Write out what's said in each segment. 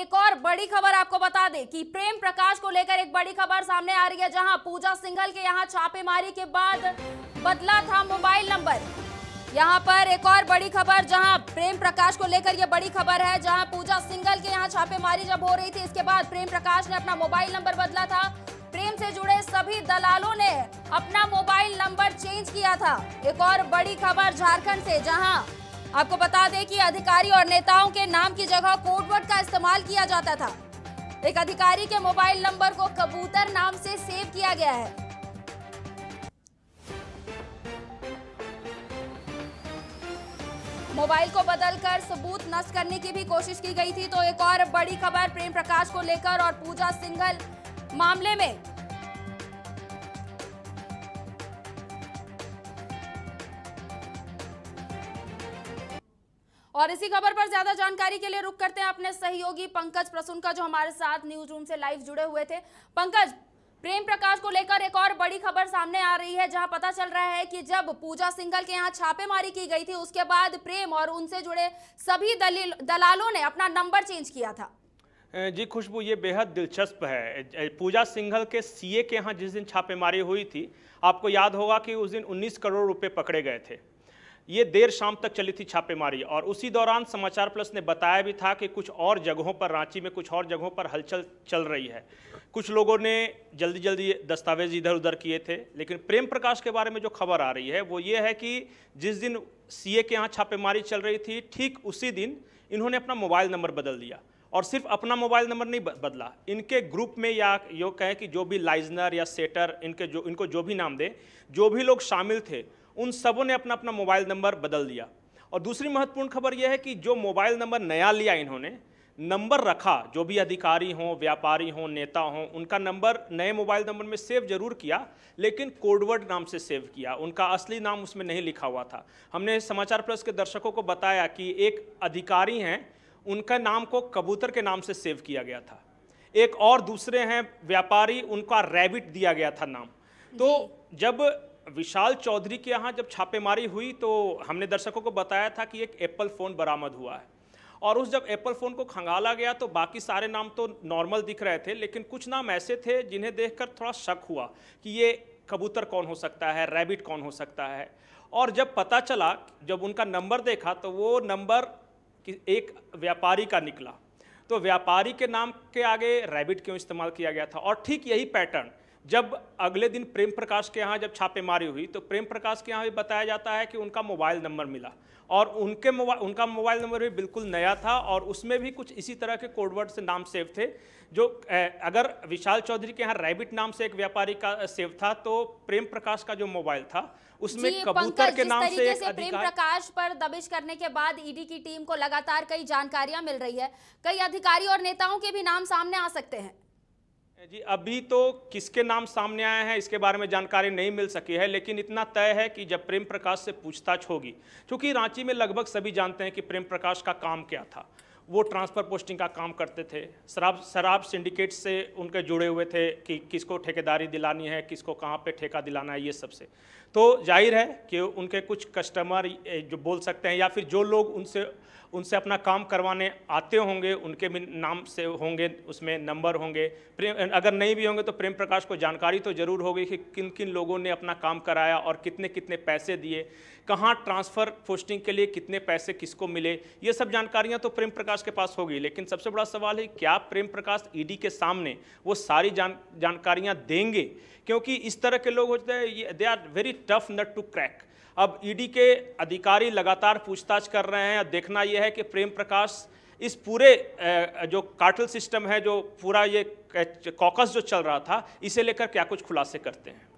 एक और बड़ी खबर आपको बता दें कि प्रेम प्रकाश को लेकर एक बड़ी खबर सामने आ रही है जहां पूजा सिंघल के यहां छापेमारी के बाद बदला था मोबाइल नंबर यहां पर एक और बड़ी खबर जहां प्रेम प्रकाश को लेकर यह बड़ी खबर है जहां पूजा सिंघल के यहां छापेमारी जब हो रही थी इसके बाद प्रेम प्रकाश ने अपना मोबाइल नंबर बदला था प्रेम से जुड़े सभी दलालों ने अपना मोबाइल नंबर चेंज किया था एक और बड़ी खबर झारखंड से जहां आपको बता दें कि अधिकारी और नेताओं के नाम की जगह कोडवर्ड का इस्तेमाल किया जाता था एक अधिकारी के मोबाइल नंबर को कबूतर नाम से सेव किया गया है मोबाइल को बदलकर सबूत नष्ट करने की भी कोशिश की गई थी तो एक और बड़ी खबर प्रेम प्रकाश को लेकर और पूजा सिंघल मामले में और इसी खबर पर ज्यादा जानकारी के लिए रुक करते हैं अपने सहयोगी पंकज प्रसून का जो हमारे साथ न्यूज रूम से लाइव जुड़े हुए थे पंकज प्रेम प्रकाश को लेकर एक और बड़ी खबर सामने आ रही है जहां पता चल रहा है कि जब पूजा सिंगल के यहां छापेमारी की गई थी उसके बाद प्रेम और उनसे जुड़े सभी दलील दलालों ने अपना नंबर चेंज किया था जी खुशबू ये बेहद दिलचस्प है पूजा सिंघल के सीए के यहाँ जिस दिन छापेमारी हुई थी आपको याद होगा कि उस दिन 19 करोड़ रुपए पकड़े गए थे ये देर शाम तक चली थी छापेमारी और उसी दौरान समाचार प्लस ने बताया भी था कि कुछ और जगहों पर रांची में कुछ और जगहों पर हलचल चल रही है कुछ लोगों ने जल्दी जल्दी दस्तावेज इधर उधर किए थे लेकिन प्रेम प्रकाश के बारे में जो खबर आ रही है वो ये है कि जिस दिन सीए के यहाँ छापेमारी चल रही थी ठीक उसी दिन इन्होंने अपना मोबाइल नंबर बदल दिया और सिर्फ अपना मोबाइल नंबर नहीं बदला इनके ग्रुप में या यो कहें कि जो भी लाइजनर या सेटर इनके जो इनको जो भी नाम दें जो भी लोग शामिल थे उन सबों ने अपना अपना मोबाइल नंबर बदल दिया और दूसरी महत्वपूर्ण खबर यह है कि जो मोबाइल नंबर नया लिया इन्होंने नंबर रखा जो भी अधिकारी हों व्यापारी हों नेता हों उनका नंबर नए मोबाइल नंबर में सेव जरूर किया लेकिन कोडवर्ड नाम से सेव किया उनका असली नाम उसमें नहीं लिखा हुआ था हमने समाचार प्लस के दर्शकों को बताया कि एक अधिकारी हैं उनका नाम को कबूतर के नाम से सेव किया गया था एक और दूसरे हैं व्यापारी उनका रैबिट दिया गया था नाम तो जब विशाल चौधरी के यहाँ जब छापेमारी हुई तो हमने दर्शकों को बताया था कि एक एप्पल फ़ोन बरामद हुआ है और उस जब एप्पल फ़ोन को खंगाला गया तो बाकी सारे नाम तो नॉर्मल दिख रहे थे लेकिन कुछ नाम ऐसे थे जिन्हें देखकर थोड़ा शक हुआ कि ये कबूतर कौन हो सकता है रैबिट कौन हो सकता है और जब पता चला जब उनका नंबर देखा तो वो नंबर एक व्यापारी का निकला तो व्यापारी के नाम के आगे रैबिट क्यों इस्तेमाल किया गया था और ठीक यही पैटर्न जब अगले दिन प्रेम प्रकाश के यहाँ जब छापेमारी हुई तो प्रेम प्रकाश के यहाँ भी बताया जाता है कि उनका मोबाइल नंबर मिला और उनके मोबाइल उनका मोबाइल नंबर भी बिल्कुल नया था और उसमें भी कुछ इसी तरह के कोडवर्ड से नाम सेव थे जो अगर विशाल चौधरी के यहाँ रैबिट नाम से एक व्यापारी का सेव था तो प्रेम प्रकाश का जो मोबाइल था उसमें कबूतर के नाम से, एक से प्रेम प्रकाश पर दबिश करने के बाद ईडी की टीम को लगातार कई जानकारियां मिल रही है कई अधिकारी और नेताओं के भी नाम सामने आ सकते हैं जी अभी तो किसके नाम सामने आए हैं इसके बारे में जानकारी नहीं मिल सकी है लेकिन इतना तय है कि जब प्रेम प्रकाश से पूछताछ होगी क्योंकि रांची में लगभग सभी जानते हैं कि प्रेम प्रकाश का काम क्या था वो ट्रांसफ़र पोस्टिंग का काम करते थे शराब शराब सिंडिकेट से उनके जुड़े हुए थे कि किसको ठेकेदारी दिलानी है किसको कहाँ पे ठेका दिलाना है ये सबसे तो जाहिर है कि उनके कुछ कस्टमर जो बोल सकते हैं या फिर जो लोग उनसे उनसे अपना काम करवाने आते होंगे उनके भी नाम से होंगे उसमें नंबर होंगे प्रेम अगर नहीं भी होंगे तो प्रेम प्रकाश को जानकारी तो ज़रूर होगी कि किन किन लोगों ने अपना काम कराया और कितने कितने पैसे दिए कहाँ ट्रांसफ़र पोस्टिंग के लिए कितने पैसे किसको मिले ये सब जानकारियाँ तो प्रेम प्रकाश के पास होगी लेकिन सबसे बड़ा सवाल है क्या प्रेम प्रकाश ई e के सामने वो सारी जान जानकारियाँ देंगे क्योंकि इस तरह के लोग होते हैं ये they are very tough nut to crack अब ईडी e के अधिकारी लगातार पूछताछ कर रहे हैं देखना ये है कि प्रेम प्रकाश इस पूरे जो कार्टल सिस्टम है जो पूरा ये कॉकस जो चल रहा था इसे लेकर क्या कुछ खुलासे करते हैं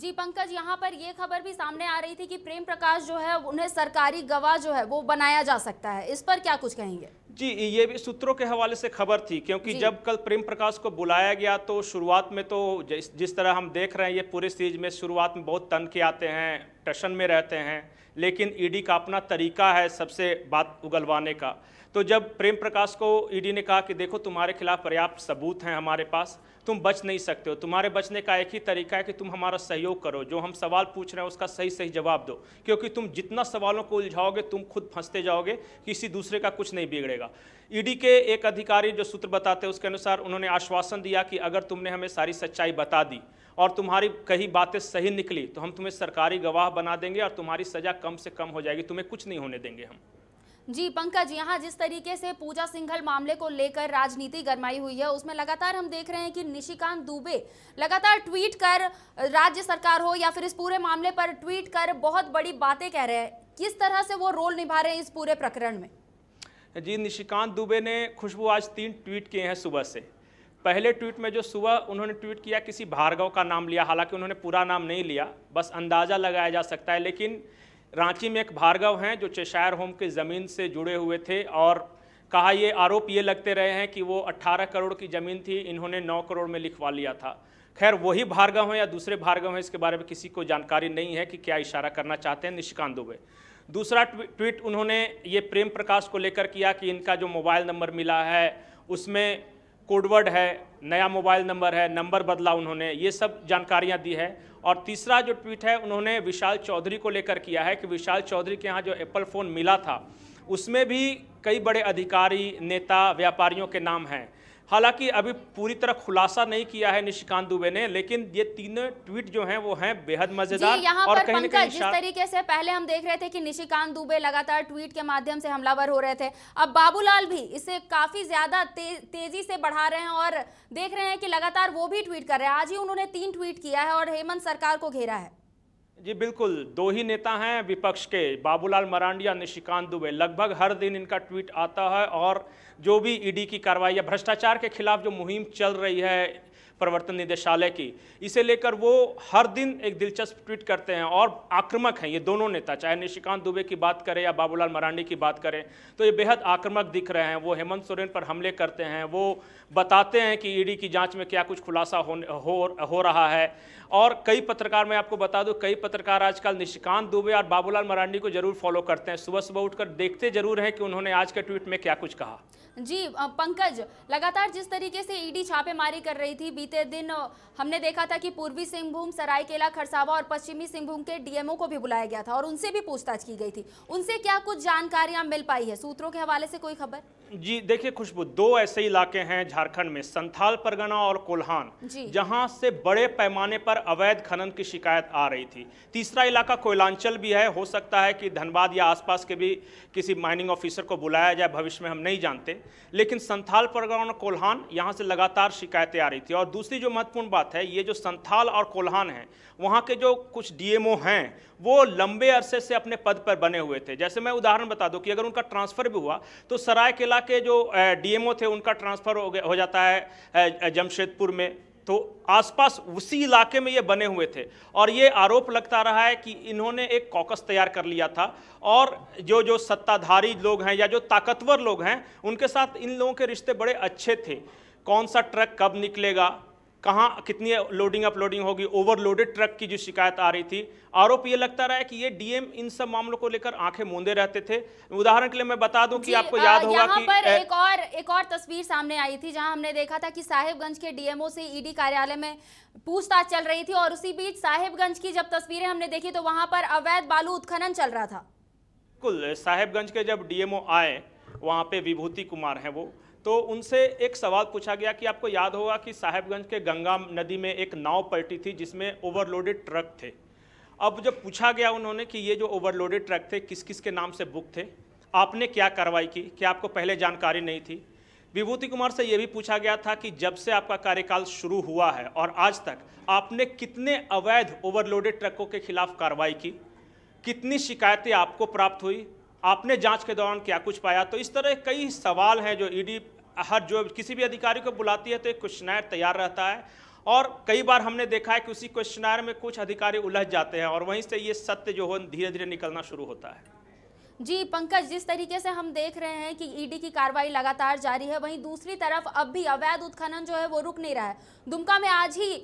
जी पंकज यहाँ पर ये खबर भी सामने आ रही थी कि प्रेम प्रकाश जो है उन्हें सरकारी गवाह जो है वो बनाया जा सकता है इस पर क्या कुछ कहेंगे जी ये भी सूत्रों के हवाले से खबर थी क्योंकि जब कल प्रेम प्रकाश को बुलाया गया तो शुरुआत में तो जिस तरह हम देख रहे हैं ये पूरे सीरीज में शुरुआत में बहुत तन के आते हैं टशन में रहते हैं लेकिन ईडी e का अपना तरीका है सबसे बात उगलवाने का तो जब प्रेम प्रकाश को ईडी e ने कहा कि देखो तुम्हारे खिलाफ पर्याप्त सबूत हैं हमारे पास तुम बच नहीं सकते हो तुम्हारे बचने का एक ही तरीका है कि तुम हमारा सहयोग करो जो हम सवाल पूछ रहे हैं उसका सही सही जवाब दो क्योंकि तुम जितना सवालों को उलझाओगे तुम खुद फंसते जाओगे किसी दूसरे का कुछ नहीं बिगड़ेगा ईडी e के एक अधिकारी जो सूत्र बताते हैं उसके अनुसार उन्होंने आश्वासन दिया कि अगर तुमने हमें सारी सच्चाई बता दी और तुम्हारी कहीं बातें सही निकली तो हम तुम्हें सरकारी गवाह बना देंगे और तुम्हारी सज़ा कम से कम हो जाएगी तुम्हें कुछ नहीं होने देंगे हम जी पंकज यहाँ जिस तरीके से पूजा सिंघल मामले को लेकर राजनीति गरमाई हुई है उसमें लगातार हम देख रहे हैं कि निशिकांत दुबे लगातार ट्वीट कर राज्य सरकार हो या फिर इस पूरे मामले पर ट्वीट कर बहुत बड़ी बातें कह रहे हैं किस तरह से वो रोल निभा रहे हैं इस पूरे प्रकरण में जी निशिकांत दुबे ने खुशबू आज तीन ट्वीट किए हैं सुबह से पहले ट्वीट में जो सुबह उन्होंने ट्वीट किया किसी भार्गव का नाम लिया हालांकि उन्होंने पूरा नाम नहीं लिया बस अंदाज़ा लगाया जा सकता है लेकिन रांची में एक भार्गव हैं जो चेशायर होम के ज़मीन से जुड़े हुए थे और कहा ये आरोप ये लगते रहे हैं कि वो 18 करोड़ की ज़मीन थी इन्होंने 9 करोड़ में लिखवा लिया था खैर वही भार्गव हैं या दूसरे भार्गव हैं इसके बारे में किसी को जानकारी नहीं है कि क्या इशारा करना चाहते हैं निशिकांत दुबे दूसरा ट्वीट उन्होंने ये प्रेम प्रकाश को लेकर किया कि इनका जो मोबाइल नंबर मिला है उसमें कोडवर्ड है नया मोबाइल नंबर है नंबर बदला उन्होंने ये सब जानकारियाँ दी है और तीसरा जो ट्वीट है उन्होंने विशाल चौधरी को लेकर किया है कि विशाल चौधरी के यहाँ जो एप्पल फ़ोन मिला था उसमें भी कई बड़े अधिकारी नेता व्यापारियों के नाम हैं हालांकि अभी पूरी तरह खुलासा नहीं किया है निशिकांत दुबे ने लेकिन ये तीन ट्वीट जो हैं वो हैं बेहद मजेदार यहाँ और पर कहीं पंकज जिस तरीके से पहले हम देख रहे थे कि निशिकांत दुबे लगातार ट्वीट के माध्यम से हमलावर हो रहे थे अब बाबूलाल भी इसे काफी ज्यादा ते, तेजी से बढ़ा रहे हैं और देख रहे हैं कि लगातार वो भी ट्वीट कर रहे हैं आज ही उन्होंने तीन ट्वीट किया है और हेमंत सरकार को घेरा है जी बिल्कुल दो ही नेता हैं विपक्ष के बाबूलाल मरांडिया निशिकांत दुबे लगभग हर दिन इनका ट्वीट आता है और जो भी ईडी की कार्रवाई या भ्रष्टाचार के खिलाफ जो मुहिम चल रही है प्रवर्तन निदेशालय की इसे लेकर वो हर दिन एक दिलचस्प ट्वीट करते हैं और आक्रमक हैं ये दोनों नेता चाहे निशिकांत दुबे की बात करें या बाबूलाल मरांडी की बात करें तो ये बेहद आक्रमक दिख रहे हैं वो हेमंत सोरेन पर हमले करते हैं वो बताते हैं कि ईडी की जाँच में क्या कुछ खुलासा हो, हो, हो रहा है और कई पत्रकार मैं आपको बता दूँ कई पत्रकार आजकल निशिकांत दुबे और बाबूलाल मरांडी को जरूर फॉलो करते हैं सुबह सुबह उठकर देखते जरूर हैं कि उन्होंने आज के ट्वीट में क्या कुछ कहा जी पंकज लगातार जिस तरीके से ईडी छापेमारी कर रही थी बीते बीते दिन हमने देखा था कि पूर्वी सिंहभूम सरायकेला खरसावा और पश्चिमी सिंहभूम के डीएमओ को भी बुलाया गया था और उनसे भी पूछताछ की गई थी उनसे क्या कुछ जानकारियां मिल पाई है सूत्रों के हवाले से कोई खबर जी देखिए खुशबू दो ऐसे इलाके हैं झारखंड में संथाल परगना और कोल्हान जहां से बड़े पैमाने पर अवैध खनन की शिकायत आ रही थी तीसरा इलाका कोयलांचल भी है हो सकता है कि धनबाद या आसपास के भी किसी माइनिंग ऑफिसर को बुलाया जाए भविष्य में हम नहीं जानते लेकिन संथाल परगना और कोल्हान यहाँ से लगातार शिकायतें आ रही थी और दूसरी जो महत्वपूर्ण बात है ये जो संथाल और कोल्हान है वहाँ के जो कुछ डी हैं वो लंबे अरसे से अपने पद पर बने हुए थे जैसे मैं उदाहरण बता दूँ कि अगर उनका ट्रांसफर भी हुआ तो सरायकेला के जो डीएमओ थे उनका ट्रांसफ़र हो गया हो जाता है जमशेदपुर में तो आसपास उसी इलाके में ये बने हुए थे और ये आरोप लगता रहा है कि इन्होंने एक कॉकस तैयार कर लिया था और जो जो सत्ताधारी लोग हैं या जो ताकतवर लोग हैं उनके साथ इन लोगों के रिश्ते बड़े अच्छे थे कौन सा ट्रक कब निकलेगा कहाँ कितनी लोडिंग अपलोडिंग होगी ओवरलोडेड ट्रक की जो शिकायत आ रही थी आरोप ये लगता रहा है कि ये डीएम इन सब मामलों को लेकर आंखें मूंदे रहते थे उदाहरण के लिए मैं बता दूं कि आपको याद होगा कि पर ए... एक और एक और तस्वीर सामने आई थी जहां हमने देखा था कि साहेबगंज के डीएमओ से ईडी e कार्यालय में पूछताछ चल रही थी और उसी बीच साहेबगंज की जब तस्वीरें हमने देखी तो वहां पर अवैध बालू उत्खनन चल रहा था बिल्कुल साहेबगंज के जब डीएमओ आए वहाँ पे विभूति कुमार हैं वो तो उनसे एक सवाल पूछा गया कि आपको याद होगा कि साहेबगंज के गंगा नदी में एक नाव पलटी थी जिसमें ओवरलोडेड ट्रक थे अब जब पूछा गया उन्होंने कि ये जो ओवरलोडेड ट्रक थे किस किस के नाम से बुक थे आपने क्या कार्रवाई की क्या आपको पहले जानकारी नहीं थी विभूति कुमार से ये भी पूछा गया था कि जब से आपका कार्यकाल शुरू हुआ है और आज तक आपने कितने अवैध ओवरलोडेड ट्रकों के खिलाफ कार्रवाई की कितनी शिकायतें आपको प्राप्त हुई आपने जांच के दौरान क्या कुछ पाया तो इस तरह कई सवाल हैं जो ईडी हर जो किसी भी अधिकारी को बुलाती है तो एक क्वेश्चनर तैयार रहता है और कई बार हमने देखा है कि उसी क्वेश्चनर में कुछ अधिकारी उलझ जाते हैं और वहीं से ये सत्य जो हो धीरे धीरे निकलना शुरू होता है जी पंकज जिस तरीके से हम देख रहे हैं कि ईडी की कार्रवाई लगातार जारी है वहीं दूसरी तरफ अब भी अवैध उत्खनन जो है वो रुक नहीं रहा है दुमका में आज ही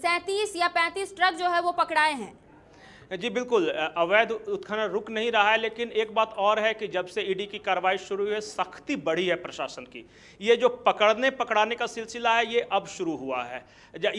सैंतीस या पैंतीस ट्रक जो है वो पकड़ाए हैं जी बिल्कुल अवैध उत्खनन रुक नहीं रहा है लेकिन एक बात और है कि जब से ईडी e की कार्रवाई शुरू हुई है सख्ती बढ़ी है प्रशासन की ये जो पकड़ने पकड़ाने का सिलसिला है ये अब शुरू हुआ है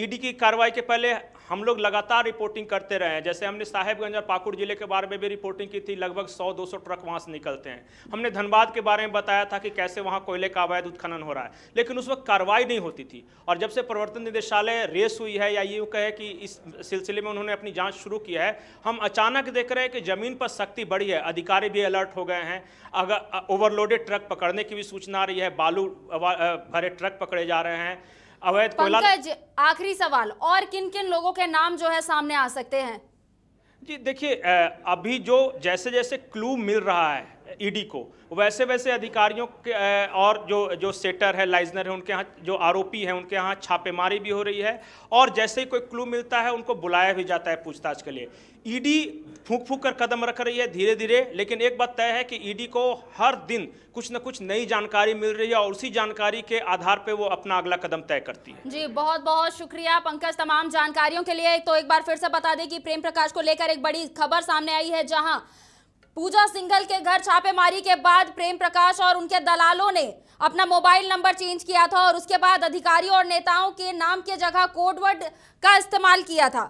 ईडी e की कार्रवाई के पहले हम लोग लगातार रिपोर्टिंग करते रहे हैं जैसे हमने साहेबगंज और पाकुड़ जिले के बारे में भी रिपोर्टिंग की थी लगभग सौ दो ट्रक वहाँ से निकलते हैं हमने धनबाद के बारे में बताया था कि कैसे वहाँ कोयले का अवैध उत्खनन हो रहा है लेकिन उस वक्त कार्रवाई नहीं होती थी और जब से प्रवर्तन निदेशालय रेस हुई है या यूँ कहे कि इस सिलसिले में उन्होंने अपनी जाँच शुरू की है हम अचानक देख रहे हैं कि ज़मीन पर सख्ती बढ़ी है अधिकारी भी अलर्ट हो गए हैं अगर ओवरलोडेड ट्रक पकड़ने की भी सूचना आ रही है बालू भरे ट्रक पकड़े जा रहे हैं अवैध कोयला आखिरी सवाल और किन किन लोगों के नाम जो है सामने आ सकते हैं जी देखिए अभी जो जैसे जैसे क्लू मिल रहा है ईडी को वैसे वैसे अधिकारियों के और जो जो सेटर है लाइजनर है उनके यहाँ जो आरोपी है उनके यहाँ छापेमारी भी हो रही है और जैसे ही कोई क्लू मिलता है उनको बुलाया भी जाता है पूछताछ के लिए ईडी फूक फूक कर कदम रख रही है धीरे धीरे लेकिन एक बात तय है कि ईडी को हर दिन कुछ ना कुछ नई जानकारी मिल रही है और उसी जानकारी के आधार पर वो अपना अगला कदम तय करती है जी बहुत बहुत शुक्रिया पंकज तमाम जानकारियों के लिए तो एक बार फिर से बता दें कि प्रेम प्रकाश को लेकर एक बड़ी खबर सामने आई है जहाँ पूजा सिंघल के घर छापेमारी के बाद प्रेम प्रकाश और उनके दलालों ने अपना मोबाइल नंबर चेंज किया था और उसके बाद अधिकारियों और नेताओं के नाम के जगह कोडवर्ड का इस्तेमाल किया था